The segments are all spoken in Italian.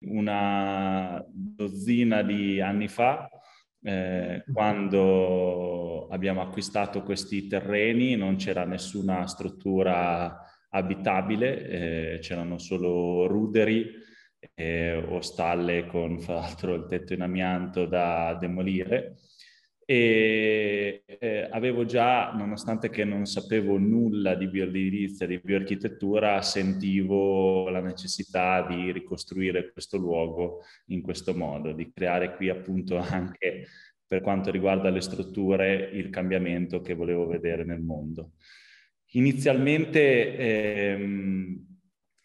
una dozzina di anni fa, eh, mm-hmm. quando abbiamo acquistato questi terreni non c'era nessuna struttura abitabile, eh, c'erano solo ruderi eh, o stalle con fra l'altro il tetto in amianto da demolire e eh, avevo già, nonostante che non sapevo nulla di bioedilizia, di bioarchitettura, sentivo la necessità di ricostruire questo luogo in questo modo, di creare qui appunto anche per quanto riguarda le strutture il cambiamento che volevo vedere nel mondo. Inizialmente ehm,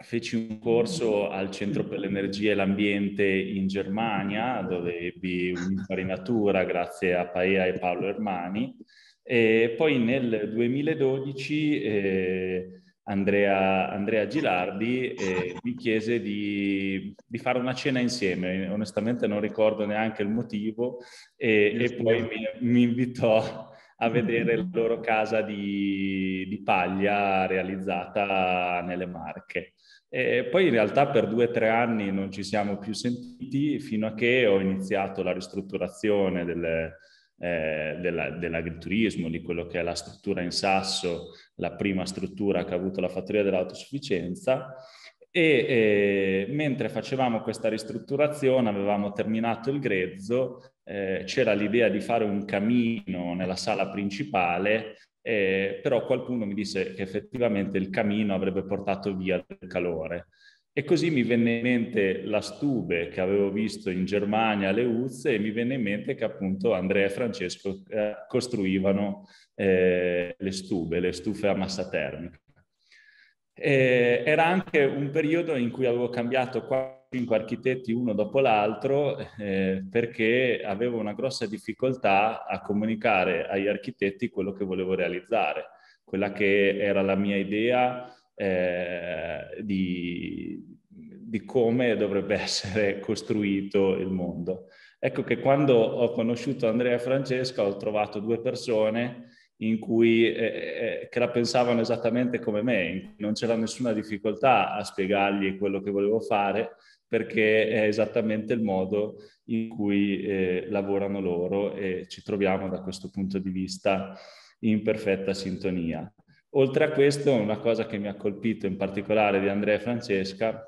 feci un corso al Centro per l'Energia e l'Ambiente in Germania, dove ebbi un'infarinatura grazie a Paea e Paolo Ermani. E poi nel 2012 eh, Andrea, Andrea, Gilardi eh, mi chiese di, di, fare una cena insieme, onestamente non ricordo neanche il motivo, e, e poi mi, mi invitò a vedere la loro casa di, di, paglia realizzata nelle Marche. E poi in realtà per due o tre anni non ci siamo più sentiti fino a che ho iniziato la ristrutturazione del, eh, della, dell'agriturismo, di quello che è la struttura in sasso, la prima struttura che ha avuto la fattoria dell'autosufficienza. E eh, mentre facevamo questa ristrutturazione, avevamo terminato il grezzo, eh, c'era l'idea di fare un camino nella sala principale eh, però qualcuno mi disse che effettivamente il camino avrebbe portato via il calore. E così mi venne in mente la stube che avevo visto in Germania alle Uzze e mi venne in mente che appunto Andrea e Francesco eh, costruivano eh, le stube, le stufe a massa termica. Eh, era anche un periodo in cui avevo cambiato cinque architetti uno dopo l'altro eh, perché avevo una grossa difficoltà a comunicare agli architetti quello che volevo realizzare, quella che era la mia idea eh, di, di come dovrebbe essere costruito il mondo. Ecco che quando ho conosciuto Andrea e Francesca ho trovato due persone in cui eh, eh che la pensavano esattamente come me, non c'era nessuna difficoltà a spiegargli quello che volevo fare perché è esattamente il modo in cui eh, lavorano loro e ci troviamo da questo punto di vista in perfetta sintonia. Oltre a questo, una cosa che mi ha colpito in particolare di Andrea e Francesca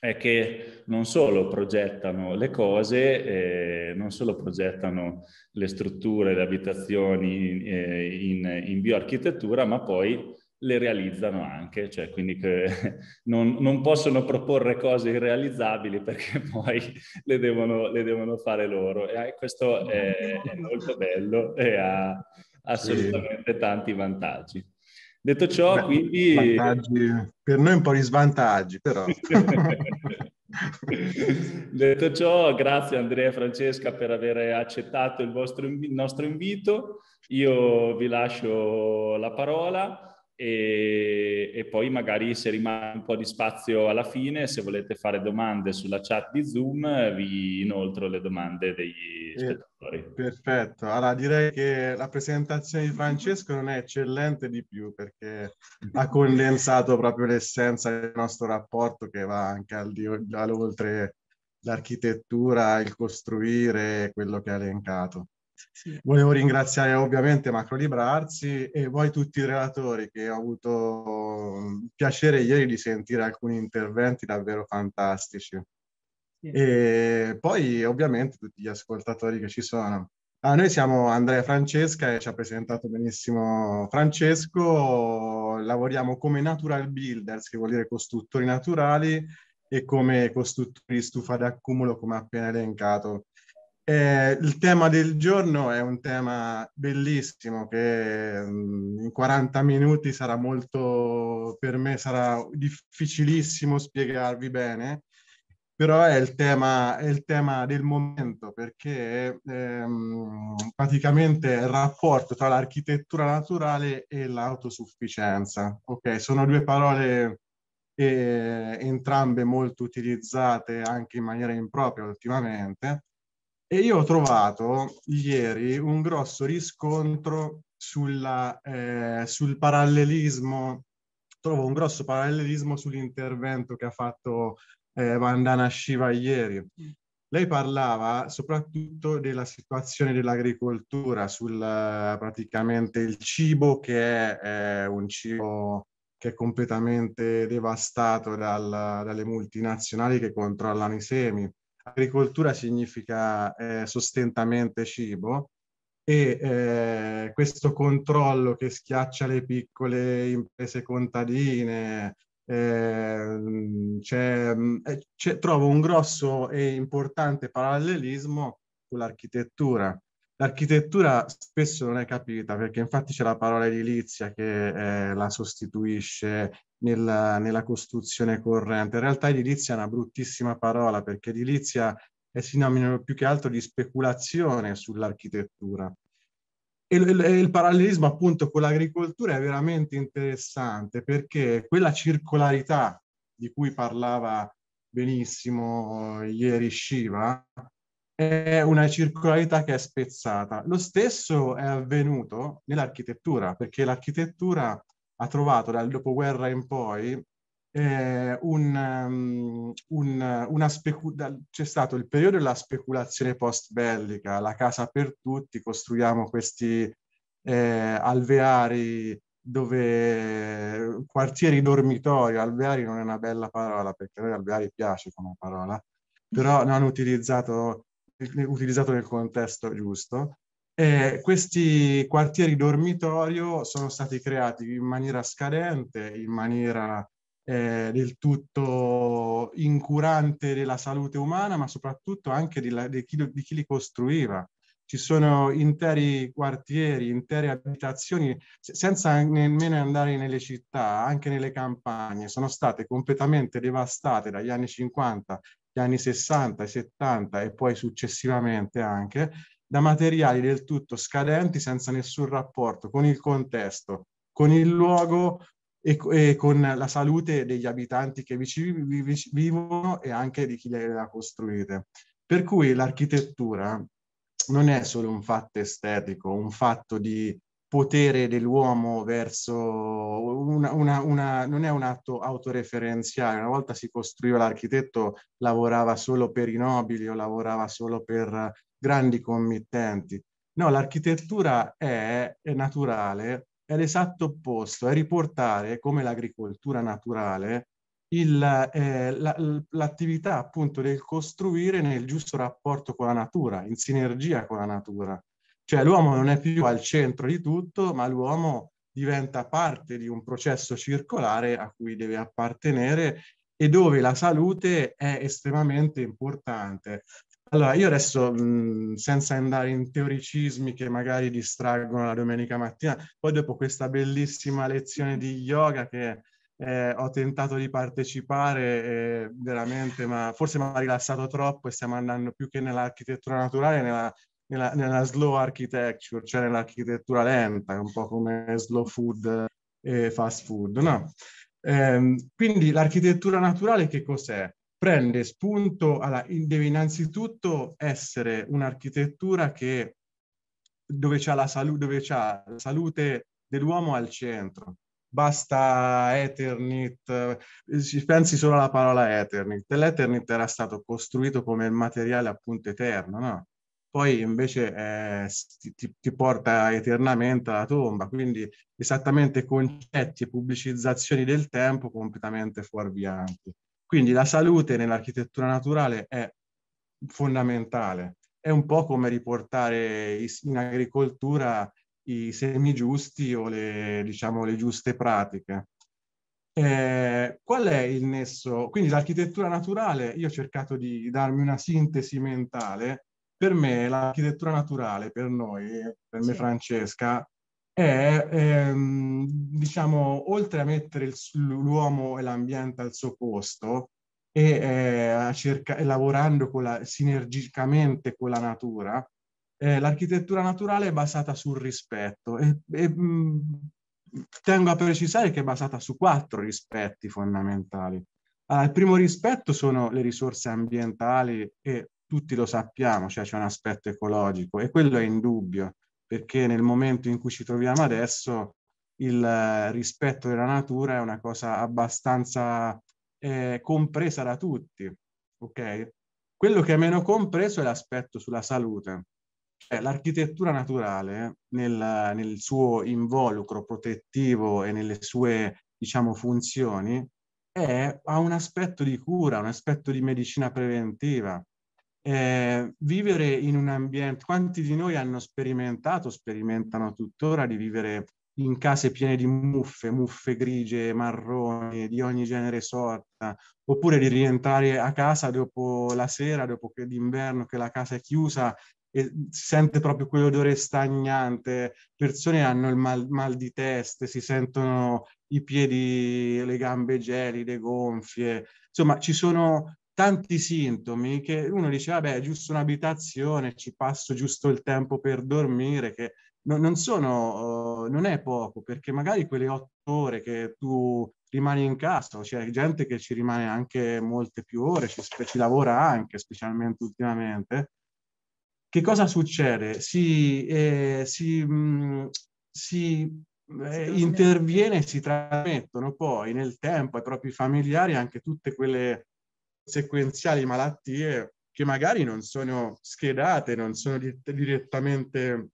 è che non solo progettano le cose, eh, non solo progettano le strutture, le abitazioni eh, in, in bioarchitettura, ma poi le realizzano anche, cioè quindi che non, non, possono proporre cose irrealizzabili perché poi le devono, le devono fare loro. E eh, questo è, è, molto bello e ha assolutamente sì. tanti vantaggi. Detto ciò, Beh, quindi... Vantaggi, per noi un po' di svantaggi, però. Detto ciò, grazie Andrea e Francesca per aver accettato il, vostro, il nostro invito. Io vi lascio la parola e, e, poi magari se rimane un po' di spazio alla fine, se volete fare domande sulla chat di Zoom, vi inoltro le domande degli eh, spettatori. Perfetto, allora direi che la presentazione di Francesco non è eccellente di più perché ha condensato proprio l'essenza del nostro rapporto che va anche al di, oltre l'architettura, il costruire, quello che ha elencato. Volevo ringraziare ovviamente Macro Librarsi e voi tutti i relatori che ho avuto mm, piacere ieri di sentire alcuni interventi davvero fantastici. E poi ovviamente tutti gli ascoltatori che ci sono. Ah, noi siamo Andrea Francesca e ci ha presentato benissimo Francesco. Lavoriamo come natural builders, che vuol dire costruttori naturali, e come costruttori di stufa di accumulo, come appena elencato. Eh, il tema del giorno è un tema bellissimo che mm, in 40 minuti sarà molto, per me sarà difficilissimo spiegarvi bene, però è il tema, è il tema del momento perché ehm, praticamente il rapporto tra l'architettura naturale e l'autosufficienza. Ok, sono due parole eh, entrambe molto utilizzate anche in maniera impropria ultimamente e io ho trovato ieri un grosso riscontro sulla, eh, sul parallelismo, trovo un grosso parallelismo sull'intervento che ha fatto eh, Vandana Shiva ieri. Mm. Lei parlava soprattutto della situazione dell'agricoltura, sul eh, praticamente il cibo che è eh, un cibo che è completamente devastato dal, dalle multinazionali che controllano i semi agricoltura significa eh, sostentamento e cibo e eh, questo controllo che schiaccia le piccole imprese contadine, ehm, mm, eh, c'è, c'è, trovo un grosso e importante parallelismo con l'architettura. L'architettura spesso non è capita perché infatti c'è la parola edilizia che eh, la sostituisce, nella, nella costruzione corrente. In realtà edilizia è una bruttissima parola perché edilizia è sinonimo più che altro di speculazione sull'architettura. E, e il parallelismo appunto con l'agricoltura è veramente interessante perché quella circolarità di cui parlava benissimo eh, ieri Shiva, è una circolarità che è spezzata. Lo stesso è avvenuto nell'architettura, perché l'architettura ha trovato dal dopoguerra in poi eh, un, um, un, una c'è stato il periodo della speculazione post bellica, la casa per tutti, costruiamo questi eh, alveari dove quartieri dormitorio, alveari non è una bella parola perché a noi alveari piace come parola, però non utilizzato, utilizzato nel contesto giusto. Eh, questi quartieri dormitorio sono stati creati in maniera scadente, in maniera eh, del tutto incurante della salute umana, ma soprattutto anche di, la, di, chi, di chi li costruiva. Ci sono interi quartieri, intere abitazioni, senza nemmeno andare nelle città, anche nelle campagne, sono state completamente devastate dagli anni 50, gli anni 60 70 e poi successivamente anche, da materiali del tutto scadenti senza nessun rapporto con il contesto, con il luogo e, e con la salute degli abitanti che vi, vi, vi vivono e anche di chi le la costruite. Per cui l'architettura non è solo un fatto estetico, un fatto di potere dell'uomo verso una, una, una, non è un atto autoreferenziale. Una volta si costruiva l'architetto, lavorava solo per i nobili o lavorava solo per grandi committenti. No, l'architettura è, è naturale, è l'esatto opposto, è riportare come l'agricoltura naturale l'attività eh, la, appunto del costruire nel giusto rapporto con la natura, in sinergia con la natura. Cioè l'uomo non è più al centro di tutto, ma l'uomo diventa parte di un processo circolare a cui deve appartenere e dove la salute è estremamente importante. Allora, io adesso, mh, mhmm, senza andare in teoricismi che magari distraggono la domenica mattina, poi dopo questa bellissima lezione di yoga che eh, ho tentato di partecipare eh, veramente, ma forse mi ha rilassato troppo e stiamo andando più che nell'architettura naturale, nella, nella, nella slow architecture, cioè nell'architettura lenta, un po' come slow food e fast food, no? Eh, quindi l'architettura naturale che cos'è? prende spunto, alla, deve innanzitutto essere un'architettura che dove c'è la, salu- dove la salute dell'uomo al centro. Basta ethernet eh, si pensi solo alla parola ethernet l'ethernet era stato costruito come materiale appunto eterno, no? Poi invece eh, ti, ti, porta eternamente alla tomba, quindi esattamente concetti e pubblicizzazioni del tempo completamente fuorvianti. Quindi la salute nell'architettura naturale è fondamentale. È un po' come riportare in agricoltura i semi giusti o le, diciamo, le giuste pratiche. Eh, qual è il nesso? Quindi l'architettura naturale, io ho cercato di darmi una sintesi mentale. Per me l'architettura naturale, per noi, per me sì. Francesca, è, ehm, diciamo, oltre a mettere l'uomo e l'ambiente al suo posto e eh, cerca, lavorando con la, sinergicamente con la natura, eh, l'architettura naturale è basata sul rispetto e, e mh, mhmm, tengo a precisare che è basata su quattro rispetti fondamentali. Allora, il primo rispetto sono le risorse ambientali e tutti lo sappiamo, cioè c'è un aspetto ecologico e quello è indubbio perché nel momento in cui ci troviamo adesso il eh, rispetto della natura è una cosa abbastanza eh, compresa da tutti, ok? Quello che è meno compreso è l'aspetto sulla salute. Cioè, l'architettura naturale nel, nel suo involucro protettivo e nelle sue, diciamo, funzioni è, ha un aspetto di cura, un aspetto di medicina preventiva, eh, vivere in un ambiente, quanti di noi hanno sperimentato, sperimentano tuttora di vivere in case piene di muffe, muffe grigie, marroni, di ogni genere sorta, oppure di rientrare a casa dopo la sera, dopo che d'inverno che la casa è chiusa e si sente proprio quell'odore stagnante, persone hanno il mal, mal di testa, si sentono i piedi, le gambe gelide, gonfie, insomma ci sono tanti sintomi che uno dice, vabbè, è giusto un'abitazione, ci passo giusto il tempo per dormire, che non, non sono, uh, non è poco, perché magari quelle otto ore che tu rimani in casa, c'è gente che ci rimane anche molte più ore, ci, ci lavora anche, specialmente ultimamente, che cosa succede? Si, eh, si, mh, mm, si eh, interviene si trasmettono poi nel tempo ai propri familiari anche tutte quelle sequenziali malattie che magari non sono schedate, non sono di- direttamente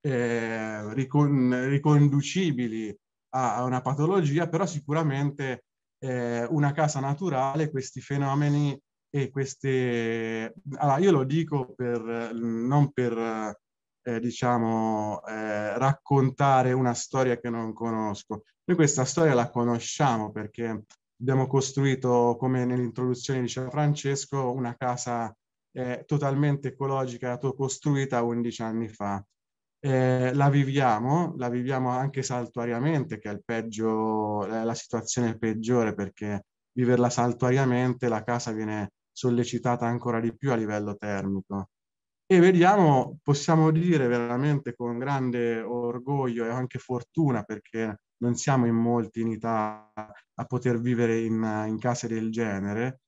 eh, ricon- riconducibili a-, a una patologia, però sicuramente eh, una casa naturale questi fenomeni e queste... Allora, io lo dico per, non per, eh, diciamo, eh, raccontare una storia che non conosco. Noi questa storia la conosciamo perché abbiamo costruito, come nell'introduzione diceva Francesco, una casa eh, totalmente ecologica, costruita 11 anni fa. Eh, la viviamo, la viviamo anche saltuariamente, che è peggio, eh, la situazione peggiore, perché viverla saltuariamente la casa viene sollecitata ancora di più a livello termico. E vediamo, possiamo dire veramente con grande orgoglio e anche fortuna, perché non siamo in molti in Italia a poter vivere in, in case del genere,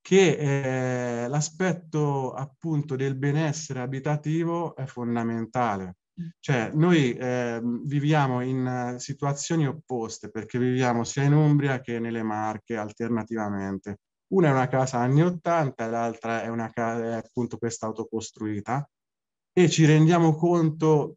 che eh, l'aspetto appunto del benessere abitativo è fondamentale. Mm. Cioè noi eh, viviamo in situazioni opposte perché viviamo sia in Umbria che nelle Marche alternativamente. Una è una casa anni 80 e l'altra è, una casa, è appunto questa autocostruita e ci rendiamo conto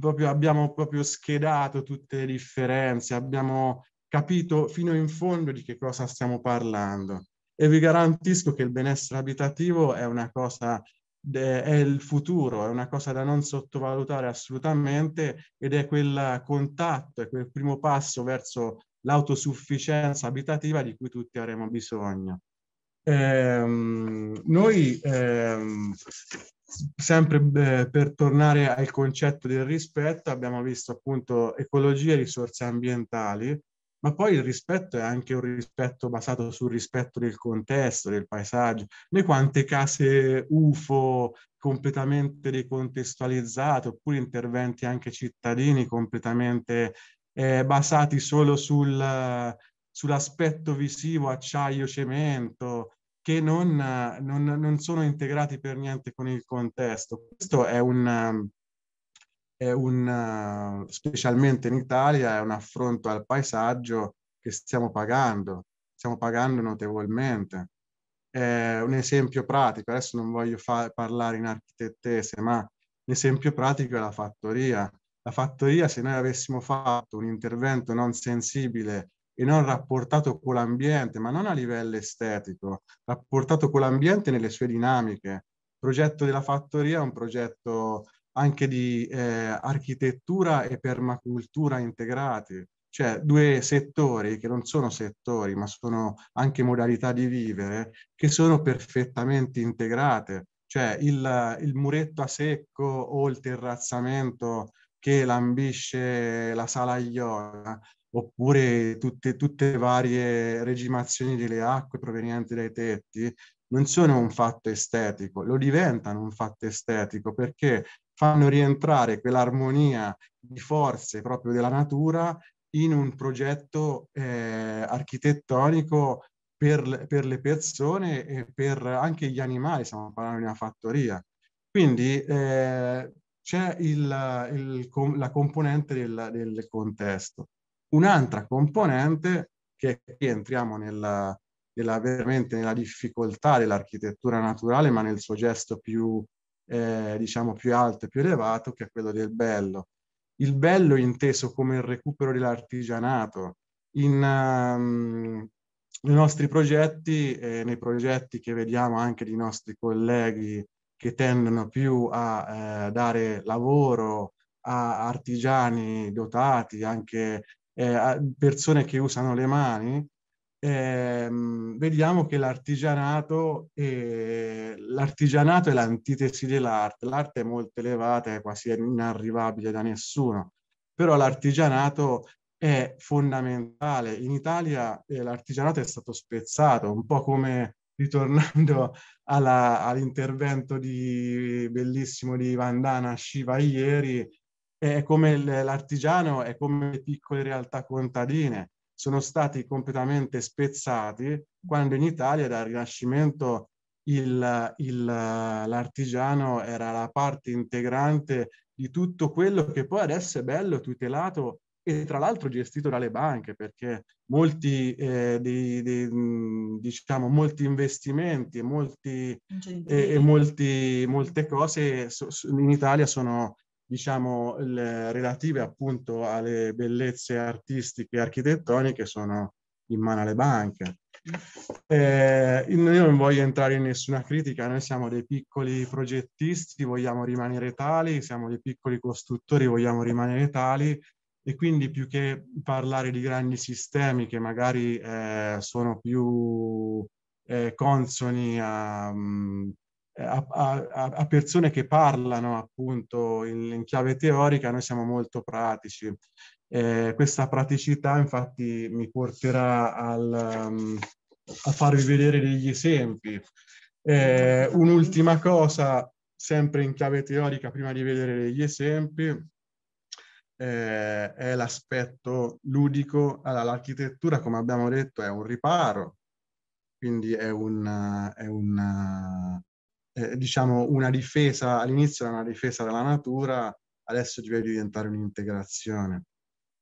proprio, abbiamo proprio schedato tutte le differenze, abbiamo capito fino in fondo di che cosa stiamo parlando. E vi garantisco che il benessere abitativo è una cosa, è il futuro, è una cosa da non sottovalutare assolutamente ed è quel contatto, è quel primo passo verso l'autosufficienza abitativa di cui tutti avremo bisogno. Eh, noi ehm, sempre eh, per tornare al concetto del rispetto, abbiamo visto appunto ecologia e risorse ambientali, ma poi il rispetto è anche un rispetto basato sul rispetto del contesto, del paesaggio. Noi quante case UFO completamente decontestualizzate, oppure interventi anche cittadini completamente eh, basati solo sul, sull'aspetto visivo, acciaio, cemento, che non, non, non, sono integrati per niente con il contesto. Questo è un, è un, specialmente in Italia, è un affronto al paesaggio che stiamo pagando, stiamo pagando notevolmente. È un esempio pratico, adesso non voglio fa- parlare in architettese, ma l'esempio pratico è la fattoria. La fattoria, se noi avessimo fatto un intervento non sensibile e non rapportato con l'ambiente, ma non a livello estetico, rapportato con l'ambiente nelle sue dinamiche. Il progetto della fattoria è un progetto anche di eh, architettura e permacultura integrati, cioè due settori che non sono settori, ma sono anche modalità di vivere che sono perfettamente integrate, cioè il, il muretto a secco o il terrazzamento che lambisce la sala yoga oppure tutte, tutte varie regimazioni delle acque provenienti dai tetti, non sono un fatto estetico, lo diventano un fatto estetico perché fanno rientrare quell'armonia di forze proprio della natura in un progetto eh, architettonico per, per, le persone e per anche gli animali, stiamo parlando di una fattoria. Quindi eh, c'è la componente del, del contesto. Un'altra componente, che qui entriamo nella, nella, veramente nella difficoltà dell'architettura naturale, ma nel suo gesto più, eh, diciamo, più alto e più elevato, che è quello del bello. Il bello inteso come il recupero dell'artigianato. In, um, nei nostri progetti e eh, nei progetti che vediamo anche di nostri colleghi che tendono più a eh, dare lavoro a artigiani dotati anche eh, persone che usano le mani, ehm, vediamo che l'artigianato è, l'artigianato è l'antitesi dell'arte. L'arte è molto elevata, è quasi inarrivabile da nessuno, però l'artigianato è fondamentale. In Italia eh, l'artigianato è stato spezzato, un po' come ritornando alla, all'intervento di, bellissimo di Vandana Shiva ieri, è come l'artigiano, è come le piccole realtà contadine, sono stati completamente spezzati quando in Italia dal Rinascimento l'artigiano era la parte integrante di tutto quello che poi adesso è bello, tutelato e tra l'altro gestito dalle banche perché molti, eh, dei, dei, diciamo, molti investimenti molti, eh, e molti, molte cose in Italia sono diciamo, le, relative appunto alle bellezze artistiche e architettoniche sono in mano alle banche. Eh, io non voglio entrare in nessuna critica, noi siamo dei piccoli progettisti, vogliamo rimanere tali, siamo dei piccoli costruttori, vogliamo rimanere tali e quindi più che parlare di grandi sistemi che magari eh, sono più eh, consoni a, mm, eh, a, a, a, persone che parlano appunto in, in, chiave teorica, noi siamo molto pratici. Eh, questa praticità infatti mi porterà al, um, a farvi vedere degli esempi. Eh, un'ultima cosa, sempre in chiave teorica, prima di vedere degli esempi, eh, è l'aspetto ludico. Allora, l'architettura, come abbiamo detto, è un riparo, quindi è un, è un eh, diciamo una difesa, all'inizio era una difesa della natura, adesso deve diventare un'integrazione.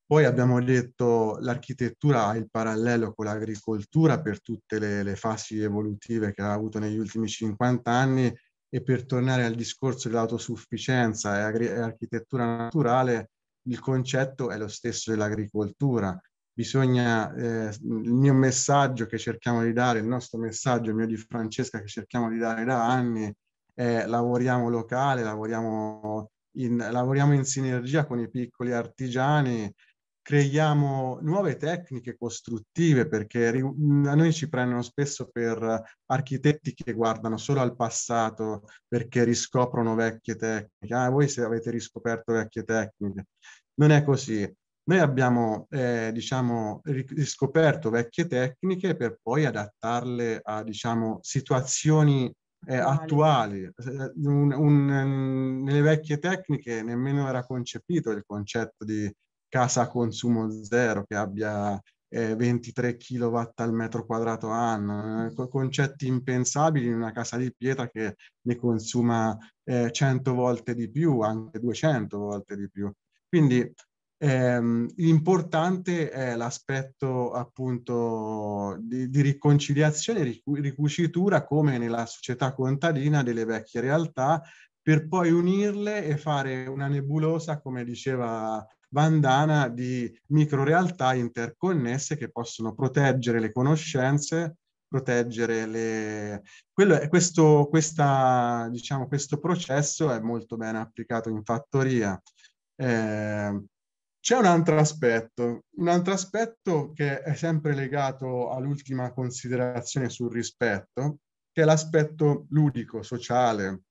Poi abbiamo detto l'architettura ha il parallelo con l'agricoltura per tutte le, le fasi evolutive che ha avuto negli ultimi 50 anni e per tornare al discorso dell'autosufficienza e, agri- e architettura naturale, il concetto è lo stesso dell'agricoltura, bisogna, eh, il mio messaggio che cerchiamo di dare, il nostro messaggio, il mio di Francesca che cerchiamo di dare da anni, è lavoriamo locale, lavoriamo in, lavoriamo in sinergia con i piccoli artigiani, creiamo nuove tecniche costruttive perché a noi ci prendono spesso per architetti che guardano solo al passato perché riscoprono vecchie tecniche. Ah, voi se avete riscoperto vecchie tecniche. Non è così. Noi abbiamo eh, diciamo, riscoperto vecchie tecniche per poi adattarle a diciamo, situazioni eh, attuali. Eh, un, un, nelle vecchie tecniche nemmeno era concepito il concetto di casa a consumo zero che abbia eh, 23 kW al metro quadrato anno, eh, concetti impensabili in una casa di pietra che ne consuma eh, 100 volte di più, anche 200 volte di più. Quindi eh, l'importante è l'aspetto appunto di, di riconciliazione, ricucitura come nella società contadina delle vecchie realtà per poi unirle e fare una nebulosa, come diceva Vandana, di micro realtà interconnesse che possono proteggere le conoscenze, proteggere le... Quello, questo, questa, diciamo, questo processo è molto ben applicato in fattoria. Eh, c'è un altro aspetto, un altro aspetto che è sempre legato all'ultima considerazione sul rispetto, che è l'aspetto ludico, sociale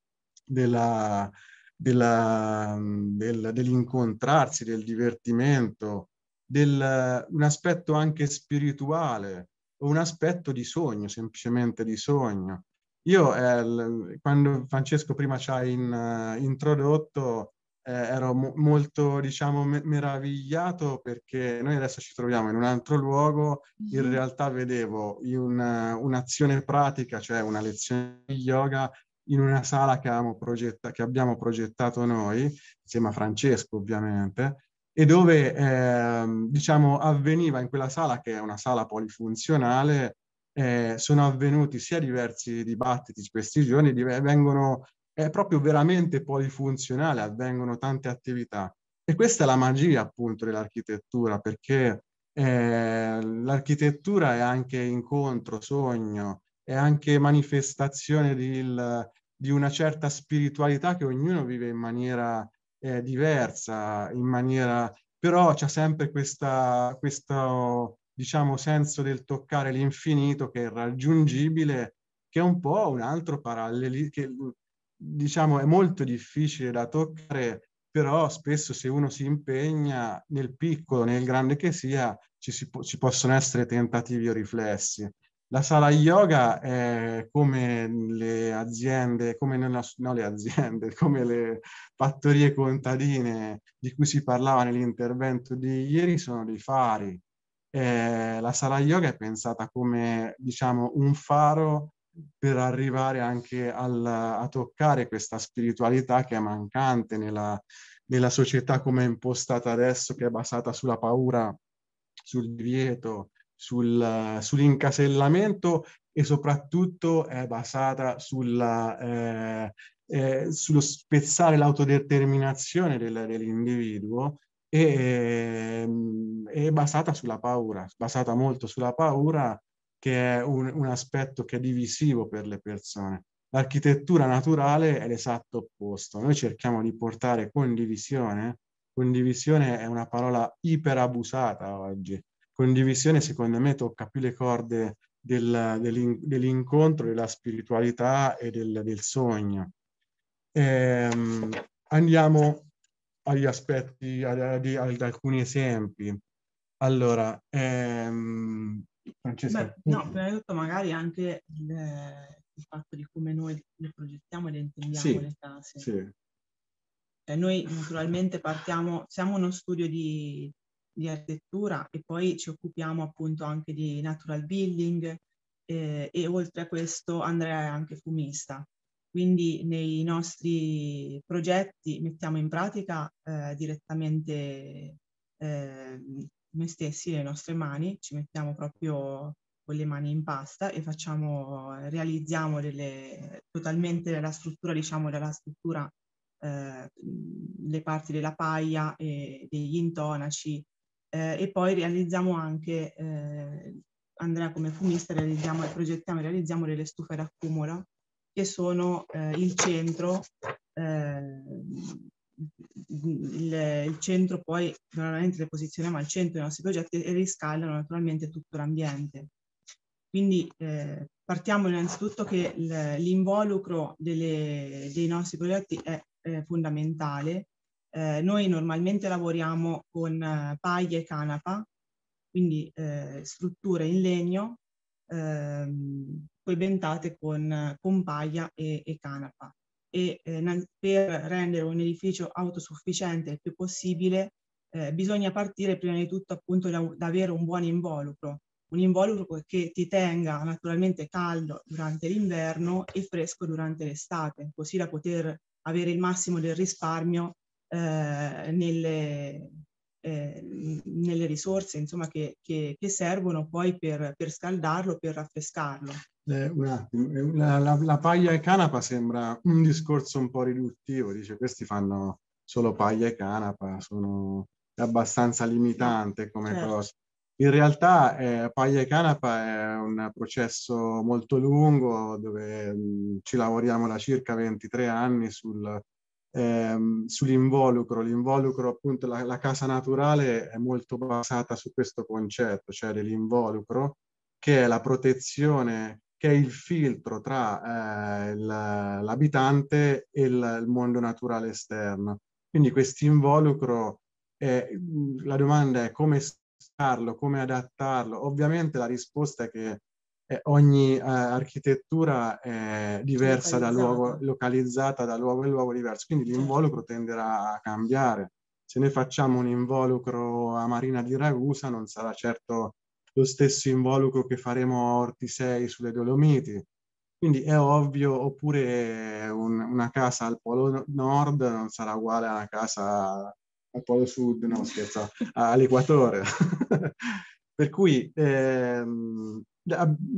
della, della, del, dell'incontrarsi, del divertimento, del, un aspetto anche spirituale o un aspetto di sogno, semplicemente di sogno. Io, eh, quando Francesco prima ci ha in, uh, introdotto, eh, ero mo- molto, diciamo, me- meravigliato perché noi adesso ci troviamo in un altro luogo, in mm-hmm. realtà vedevo una, un'azione pratica, cioè una lezione di yoga in una sala che abbiamo, progetta- che abbiamo progettato noi, insieme a Francesco ovviamente, e dove eh, diciamo, avveniva in quella sala, che è una sala polifunzionale, eh, sono avvenuti sia diversi dibattiti questi giorni, di- vengono è proprio veramente polifunzionale, avvengono tante attività. E questa è la magia appunto dell'architettura, perché eh, l'architettura è anche incontro, sogno, è anche manifestazione di, il, di una certa spiritualità che ognuno vive in maniera eh, diversa, in maniera... però c'è sempre questa, questo diciamo, senso del toccare l'infinito che è irraggiungibile, che è un po' un altro parallelismo, diciamo, è molto difficile da toccare, però spesso se uno si impegna nel piccolo, nel grande che sia, ci, si po- ci possono essere tentativi o riflessi. La sala yoga è come le aziende, come, nella, no, le aziende, come le fattorie contadine di cui si parlava nell'intervento di ieri, sono dei fari. Eh, la sala yoga è pensata come diciamo, un faro per arrivare anche al, a toccare questa spiritualità che è mancante nella, nella società come è impostata adesso, che è basata sulla paura, sul divieto, sul, sull'incasellamento e soprattutto è basata sulla, eh, eh, sullo spezzare l'autodeterminazione del, dell'individuo e, eh, è basata sulla paura, basata molto sulla paura che è un, un aspetto che è divisivo per le persone. L'architettura naturale è l'esatto opposto. Noi cerchiamo di portare condivisione. Condivisione è una parola iperabusata oggi. Condivisione, secondo me, tocca più le corde del, dell'in, dell'incontro, della spiritualità e del, del sogno. Ehm, andiamo agli aspetti, ad, ad, ad alcuni esempi. Allora, ehm, Francesca. Beh, no, prima di tutto magari anche il, il, fatto di come noi le progettiamo e le intendiamo sì, le case. Sì. Cioè, noi naturalmente partiamo, siamo uno studio di, di, architettura e poi ci occupiamo appunto anche di natural building eh, e oltre a questo Andrea è anche fumista. Quindi nei nostri progetti mettiamo in pratica eh, direttamente eh, noi stessi, le nostre mani, ci mettiamo proprio con le mani in pasta e facciamo, realizziamo delle, totalmente la struttura, diciamo della struttura, eh, le parti della paglia e degli intonaci eh, e poi realizziamo anche, eh, Andrea come fumista realizziamo e progettiamo e realizziamo delle stufe raccumulo che sono eh, il centro eh, il, il, centro poi, normalmente le posizione, ma al centro dei nostri progetti e riscaldano naturalmente tutto l'ambiente. Quindi eh, partiamo innanzitutto che l'involucro dei nostri progetti è eh, fondamentale. Eh, noi normalmente lavoriamo con eh, paglia e canapa, quindi eh, strutture in legno, ehm, coibentate con, con paglia e, e canapa e eh, per rendere un edificio autosufficiente il più possibile eh, bisogna partire prima di tutto appunto da, da, avere un buon involucro, un involucro che ti tenga naturalmente caldo durante l'inverno e fresco durante l'estate, così da poter avere il massimo del risparmio eh, nelle, eh, nelle, risorse insomma, che, che, che servono poi per, per scaldarlo, per raffrescarlo. Eh, un attimo, eh, la, la, la, paglia e canapa sembra un discorso un po' riduttivo, dice questi fanno solo paglia e canapa, sono abbastanza limitante come certo. cosa. In realtà eh, paglia e canapa è un processo molto lungo dove mh, mm, ci lavoriamo da circa 23 anni sul, ehm, sull'involucro. L'involucro, appunto, la, la casa naturale è molto basata su questo concetto, cioè dell'involucro, che è la protezione che è il filtro tra eh, l'abitante e il, il, mondo naturale esterno. Quindi questo involucro, eh, la domanda è come starlo, come adattarlo. Ovviamente la risposta è che eh, ogni eh, architettura è diversa da luogo, localizzata da luogo in luogo diverso, quindi certo. l'involucro tenderà a cambiare. Se ne facciamo un involucro a Marina di Ragusa non sarà certo lo stesso involucro che faremo a Orti 6 sulle Dolomiti. Quindi è ovvio, oppure un, una casa al polo nord non sarà uguale a una casa al polo sud, no scherzo, all'equatore. per cui ehm,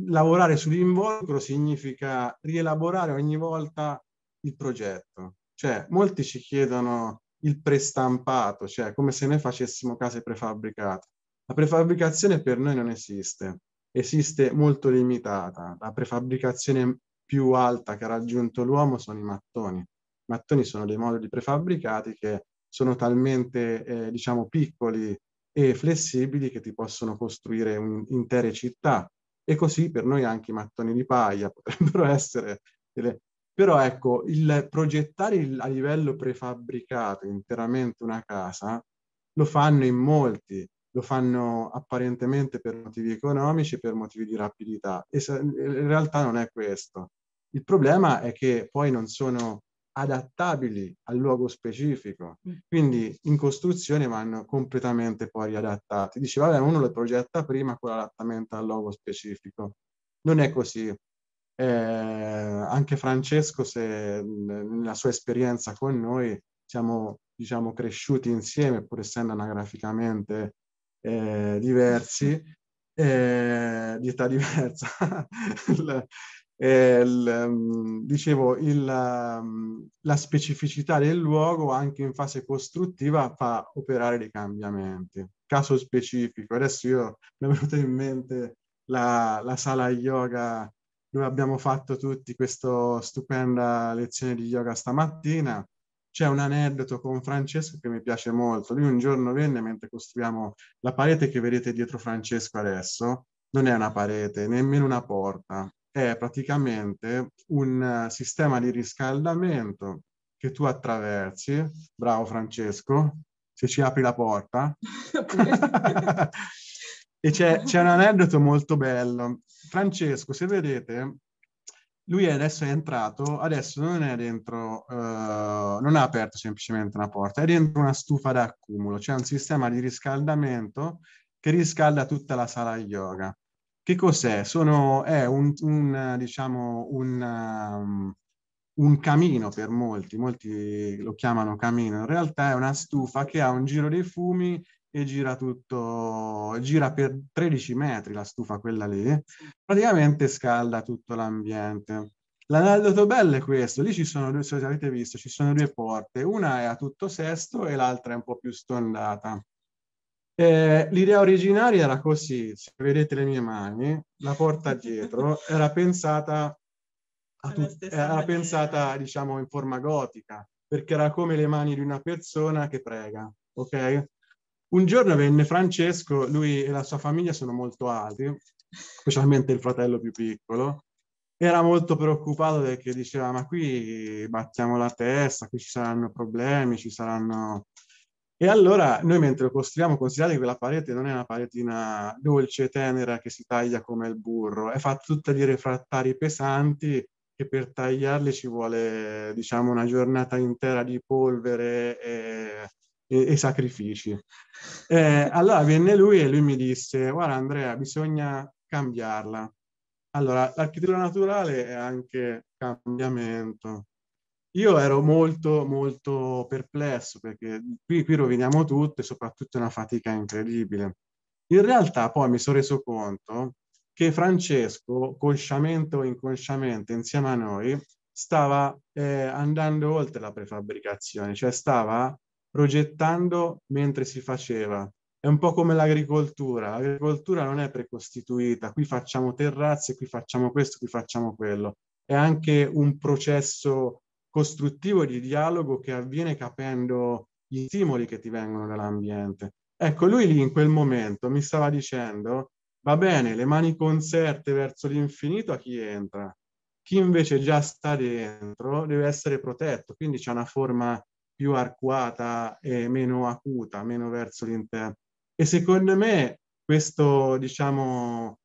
lavorare sull'involucro significa rielaborare ogni volta il progetto. Cioè, molti ci chiedono il prestampato, cioè come se noi facessimo case prefabbricate. La prefabbricazione per noi non esiste, esiste molto limitata. La prefabbricazione più alta che ha raggiunto l'uomo sono i mattoni. I mattoni sono dei moduli prefabbricati che sono talmente, eh, diciamo, piccoli e flessibili che ti possono costruire un, intere città. E così per noi anche i mattoni di paglia potrebbero essere delle... Però ecco, il progettare il, a livello prefabbricato interamente una casa lo fanno in molti lo fanno apparentemente per motivi economici, per motivi di rapidità. E in realtà non è questo. Il problema è che poi non sono adattabili al luogo specifico, mm. quindi in costruzione vanno completamente poi riadattati. Dice, vabbè, uno lo progetta prima con l'adattamento al luogo specifico. Non è così. Eh, anche Francesco, se, nella sua esperienza con noi, siamo diciamo, cresciuti insieme, pur essendo anagraficamente eh, diversi, eh, di età diversa. il, eh, il, mm, dicevo, il, mm, la specificità del luogo anche in fase costruttiva fa operare dei cambiamenti. Caso specifico, adesso io mi è venuta in mente la, la sala yoga dove abbiamo fatto tutti questa stupenda lezione di yoga stamattina c'è un aneddoto con Francesco che mi piace molto. Lui un giorno venne mentre costruiamo la parete che vedete dietro Francesco adesso, non è una parete, nemmeno una porta, è praticamente un eh, sistema di riscaldamento che tu attraversi, bravo Francesco, se ci apri la porta. e c'è, c'è un aneddoto molto bello. Francesco, se vedete, lui adesso è entrato, adesso non è dentro, uh, non ha aperto semplicemente una porta, è dentro una stufa d'accumulo, cioè un sistema di riscaldamento che riscalda tutta la sala yoga. Che cos'è? Sono, è un, un diciamo, un, um, un camino per molti, molti lo chiamano camino, in realtà è una stufa che ha un giro dei fumi e gira tutto, gira per 13 metri la stufa quella lì, praticamente scalda tutto l'ambiente. L'aneddoto bello è questo, lì ci sono due, se avete visto, ci sono due porte, una è a tutto sesto e l'altra è un po' più stondata. Eh, l'idea originaria era così, se vedete le mie mani, la porta dietro era pensata, era pensata diciamo in forma gotica, perché era come le mani di una persona che prega, ok? Un giorno venne Francesco, lui e la sua famiglia sono molto alti, specialmente il fratello più piccolo, era molto preoccupato perché diceva ma qui battiamo la testa, qui ci saranno problemi, ci saranno... E allora noi mentre lo costruiamo, considerate che quella parete non è una paretina dolce, e tenera, che si taglia come il burro, è fatta tutta di refrattari pesanti che per tagliarli ci vuole diciamo una giornata intera di polvere e e, e sacrifici. Eh, allora venne lui e lui mi disse, guarda Andrea, bisogna cambiarla. Allora, l'architettura naturale è anche cambiamento. Io ero molto, molto perplesso perché qui, qui roviniamo tutto e soprattutto è una fatica incredibile. In realtà poi mi sono reso conto che Francesco, consciamente o inconsciamente, insieme a noi, stava eh, andando oltre la prefabbricazione, cioè stava progettando mentre si faceva. È un po' come l'agricoltura, l'agricoltura non è precostituita, qui facciamo terrazze, qui facciamo questo, qui facciamo quello. È anche un processo costruttivo di dialogo che avviene capendo gli stimoli che ti vengono dall'ambiente. Ecco, lui lì in quel momento mi stava dicendo, va bene, le mani conserte verso l'infinito a chi entra, chi invece già sta dentro deve essere protetto, quindi c'è una forma più arcuata e meno acuta, meno verso l'interno. E secondo me questo, diciamo,